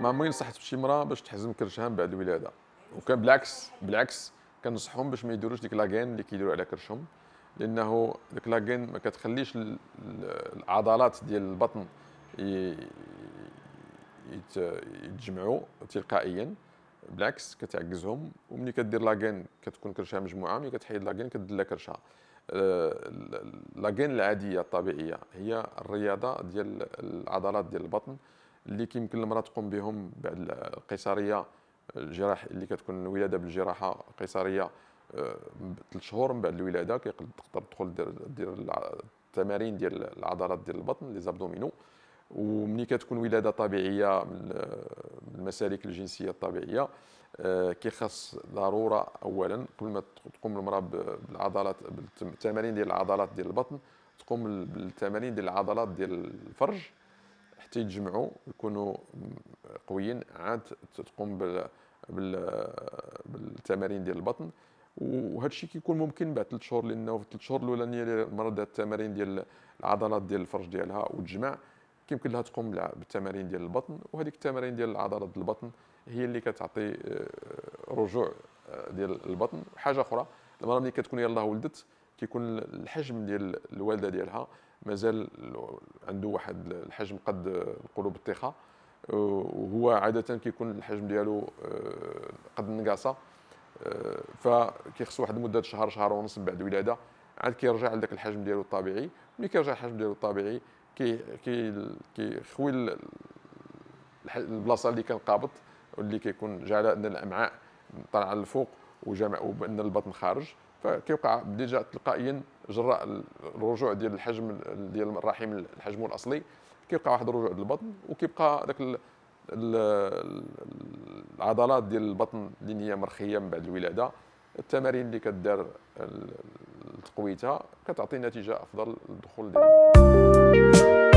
ما ما ينصحش بشي مرا باش تحزم كرشها من بعد الولاده وكان بالعكس بالعكس كنصحهم باش ما يديروش ديك لاغين اللي كيديروا على كرشهم لانه ديك لاغين ما كتخليش العضلات ديال البطن يتجمعوا تلقائيا بالعكس كتعكزهم ومني كدير لاكين كتكون كرشه مجموعه ملي كتحيد لاكين كدير لها كرشه آه، لاكين العاديه الطبيعيه هي الرياضه ديال العضلات ديال البطن اللي كيمكن المراه تقوم بهم بعد القيصريه الجراح اللي كتكون الولاده بالجراحه قيصريه ثلاث آه، شهور من بعد الولاده كيقدر تدخل دير, دير التمارين ديال العضلات ديال البطن لي زابدومينو ومني كتكون ولاده طبيعيه من آه، المسالك الجنسيه الطبيعيه آه، كيخص ضروره اولا قبل ما تقوم المراه بالعضلات بالتمارين ديال العضلات ديال البطن تقوم بالتمارين ديال العضلات ديال الفرج حتى يتجمعوا يكونوا قويين عاد تقوم بال بالتمارين ديال البطن وهذا الشيء كيكون ممكن بعد ثلاث شهور لانه في ثلاث شهور الاولانيه المراه دات التمارين ديال العضلات ديال الفرج ديالها وتجمع كيمكن لها تقوم بالتمارين ديال البطن وهذيك التمارين ديال عضلات البطن هي اللي كتعطي آه، رجوع آه، ديال البطن حاجه اخرى المراه ملي كتكون يلاه ولدت كيكون الحجم ديال الوالده ديالها مازال عنده واحد الحجم قد القلوب بالطيخه آه، وهو عاده كيكون الحجم ديالو قد النقاصه فكيخص واحد المده شهر شهر ونص بعد الولاده عاد كيرجع لذاك الحجم ديالو الطبيعي ملي كيرجع الحجم ديالو الطبيعي كي كي كيخوي البلاصه اللي كان قابض واللي كيكون جعل ان الامعاء طالعه للفوق وجمع وان البطن خارج فكيوقع ديجا تلقائيا جراء الرجوع ديال الحجم ديال الرحم الحجم الاصلي كيوقع واحد الرجوع ديال البطن وكيبقى داك العضلات ديال البطن اللي هي مرخيه من بعد الولاده التمارين اللي كدار لتقويتها كتعطي نتيجه افضل للدخول ديالها